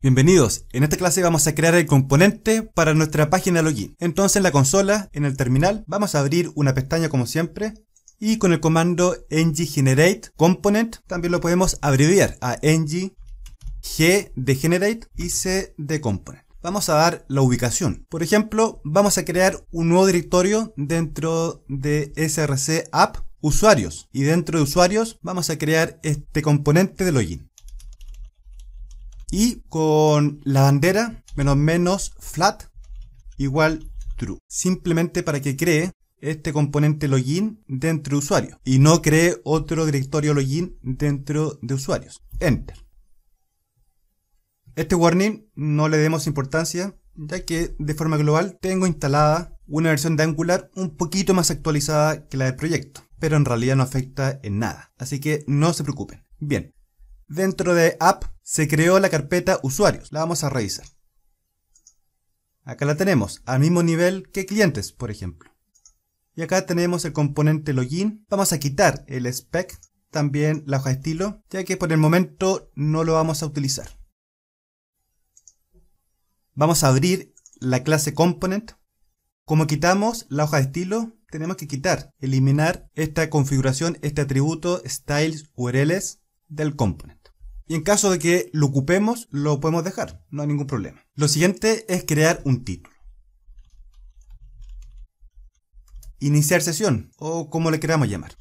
Bienvenidos, en esta clase vamos a crear el componente para nuestra página login. Entonces en la consola, en el terminal, vamos a abrir una pestaña como siempre y con el comando ng-generate component también lo podemos abreviar a ng g de generate y c de component. Vamos a dar la ubicación. Por ejemplo, vamos a crear un nuevo directorio dentro de src app usuarios y dentro de usuarios vamos a crear este componente de login. Y con la bandera menos menos flat igual true. Simplemente para que cree este componente login dentro de usuario y no cree otro directorio login dentro de usuarios. Enter. Este warning no le demos importancia ya que de forma global tengo instalada una versión de Angular un poquito más actualizada que la del proyecto, pero en realidad no afecta en nada, así que no se preocupen. Bien, dentro de app se creó la carpeta usuarios. La vamos a revisar. Acá la tenemos, al mismo nivel que clientes, por ejemplo. Y acá tenemos el componente login. Vamos a quitar el spec, también la hoja de estilo, ya que por el momento no lo vamos a utilizar. Vamos a abrir la clase component. Como quitamos la hoja de estilo, tenemos que quitar, eliminar esta configuración, este atributo styles URLs del component. Y en caso de que lo ocupemos, lo podemos dejar, no hay ningún problema. Lo siguiente es crear un título. Iniciar sesión, o como le queramos llamar.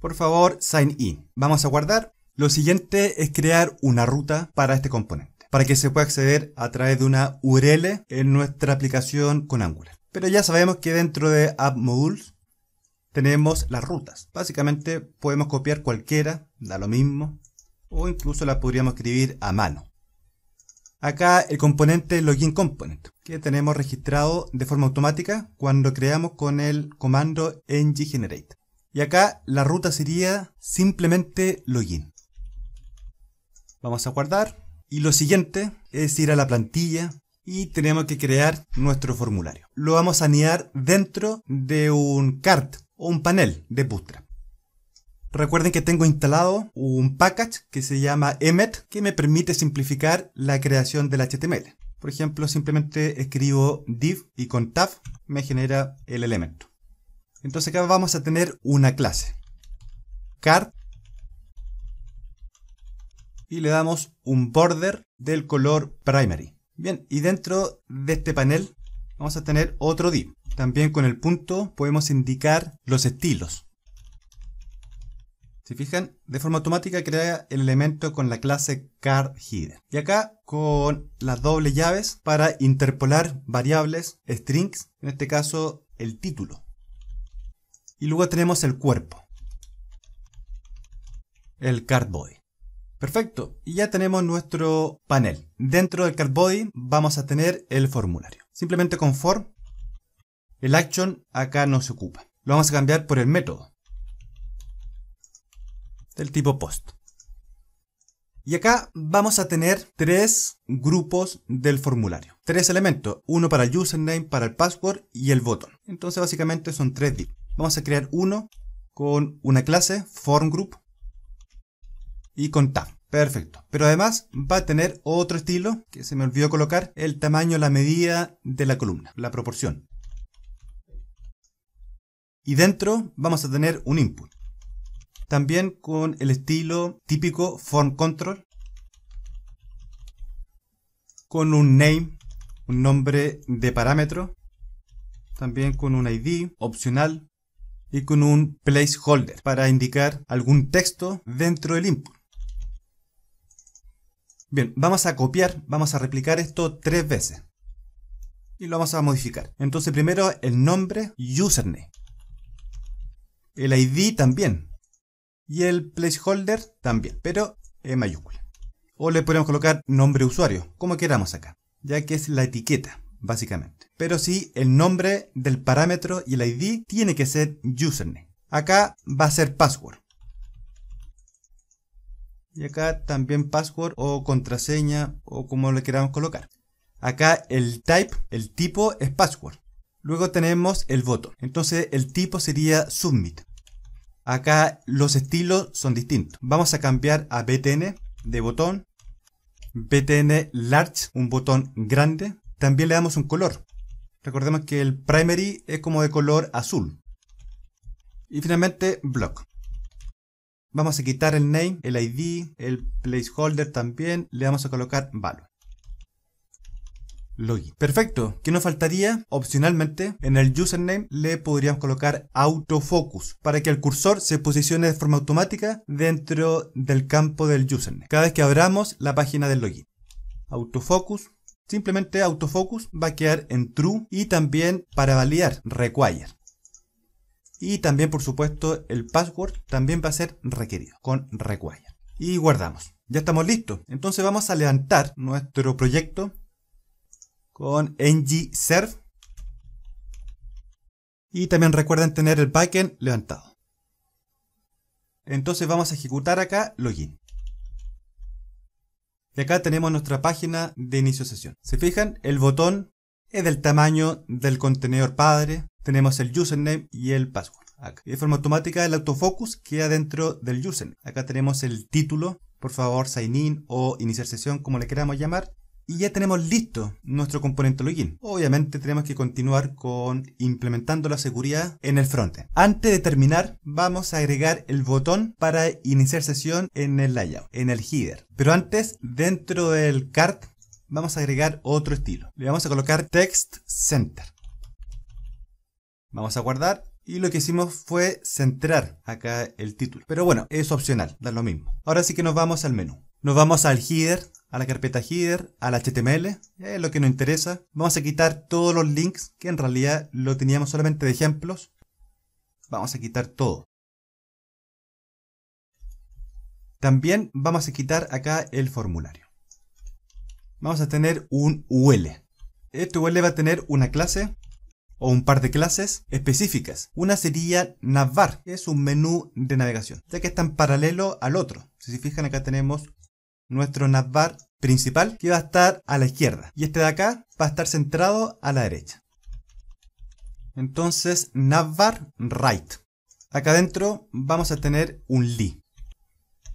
Por favor, sign in. Vamos a guardar. Lo siguiente es crear una ruta para este componente, para que se pueda acceder a través de una URL en nuestra aplicación con Angular. Pero ya sabemos que dentro de App Modules tenemos las rutas. Básicamente podemos copiar cualquiera, da lo mismo, o incluso la podríamos escribir a mano. Acá el componente login component, que tenemos registrado de forma automática cuando creamos con el comando ng-generate. Y acá la ruta sería simplemente login. Vamos a guardar. Y lo siguiente es ir a la plantilla y tenemos que crear nuestro formulario. Lo vamos a anidar dentro de un cart o un panel de Bootstrap. Recuerden que tengo instalado un package que se llama emet que me permite simplificar la creación del HTML. Por ejemplo, simplemente escribo div y con tab me genera el elemento. Entonces acá vamos a tener una clase. Card. Y le damos un border del color primary. Bien, y dentro de este panel vamos a tener otro div. También con el punto podemos indicar los estilos. Si fijan, de forma automática crea el elemento con la clase card-header Y acá con las dobles llaves para interpolar variables, strings, en este caso el título. Y luego tenemos el cuerpo. El body. Perfecto, y ya tenemos nuestro panel. Dentro del cardbody vamos a tener el formulario. Simplemente con form el action acá no se ocupa. Lo vamos a cambiar por el método del tipo post. Y acá vamos a tener tres grupos del formulario. Tres elementos. Uno para el username, para el password y el botón. Entonces básicamente son tres divs. Vamos a crear uno con una clase, form group y con tab. Perfecto. Pero además va a tener otro estilo que se me olvidó colocar. El tamaño, la medida de la columna, la proporción. Y dentro vamos a tener un input. También con el estilo típico form control. Con un name, un nombre de parámetro. También con un ID opcional y con un placeholder para indicar algún texto dentro del input. Bien, vamos a copiar, vamos a replicar esto tres veces y lo vamos a modificar. Entonces primero el nombre username. El ID también. Y el placeholder también, pero en mayúscula. O le podemos colocar nombre usuario, como queramos acá, ya que es la etiqueta, básicamente. Pero sí, el nombre del parámetro y el ID tiene que ser username. Acá va a ser password. Y acá también password o contraseña o como le queramos colocar. Acá el type, el tipo es password. Luego tenemos el voto. Entonces el tipo sería submit. Acá los estilos son distintos. Vamos a cambiar a btn de botón. btn large, un botón grande. También le damos un color. Recordemos que el primary es como de color azul. Y finalmente block. Vamos a quitar el name, el ID, el placeholder también. Le vamos a colocar value login. Perfecto. ¿Qué nos faltaría? Opcionalmente, en el username le podríamos colocar autofocus para que el cursor se posicione de forma automática dentro del campo del username. Cada vez que abramos la página del login. Autofocus. Simplemente autofocus va a quedar en true y también para validar require. Y también, por supuesto, el password también va a ser requerido con require. Y guardamos. Ya estamos listos. Entonces vamos a levantar nuestro proyecto con ng-serve. Y también recuerden tener el backend levantado. Entonces vamos a ejecutar acá login. Y acá tenemos nuestra página de inicio sesión. Se fijan, el botón es del tamaño del contenedor padre. Tenemos el username y el password. Y de forma automática el autofocus queda dentro del username. Acá tenemos el título. Por favor, sign in o iniciar sesión, como le queramos llamar y ya tenemos listo nuestro componente login. Obviamente tenemos que continuar con implementando la seguridad en el frontend. Antes de terminar, vamos a agregar el botón para iniciar sesión en el layout, en el header. Pero antes, dentro del card, vamos a agregar otro estilo. Le vamos a colocar text center. Vamos a guardar y lo que hicimos fue centrar acá el título. Pero bueno, es opcional, da lo mismo. Ahora sí que nos vamos al menú. Nos vamos al header a la carpeta header, al HTML, es lo que nos interesa. Vamos a quitar todos los links, que en realidad lo teníamos solamente de ejemplos. Vamos a quitar todo. También vamos a quitar acá el formulario. Vamos a tener un UL. Este UL va a tener una clase o un par de clases específicas. Una sería navbar, que es un menú de navegación, ya que está en paralelo al otro. Si se fijan acá tenemos nuestro navbar principal que va a estar a la izquierda y este de acá va a estar centrado a la derecha. Entonces navbar right. Acá dentro vamos a tener un li.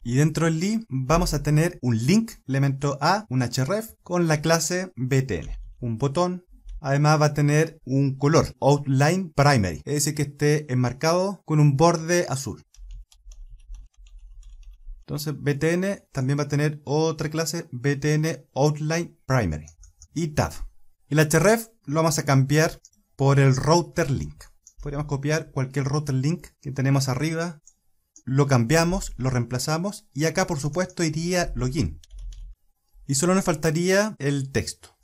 Y dentro del li vamos a tener un link, elemento A, un href, con la clase btn. Un botón. Además va a tener un color, outline primary, es decir que esté enmarcado con un borde azul. Entonces, BTN también va a tener otra clase, BTN Outline Primary y tab. Y la href lo vamos a cambiar por el router link. Podríamos copiar cualquier router link que tenemos arriba, lo cambiamos, lo reemplazamos y acá por supuesto iría login. Y solo nos faltaría el texto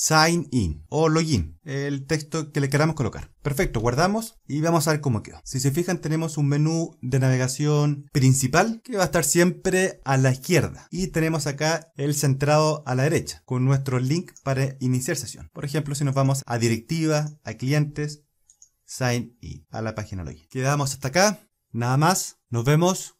sign in o login, el texto que le queramos colocar. Perfecto, guardamos y vamos a ver cómo quedó. Si se fijan tenemos un menú de navegación principal que va a estar siempre a la izquierda y tenemos acá el centrado a la derecha con nuestro link para iniciar sesión. Por ejemplo, si nos vamos a directiva, a clientes, sign in a la página login. Quedamos hasta acá, nada más, nos vemos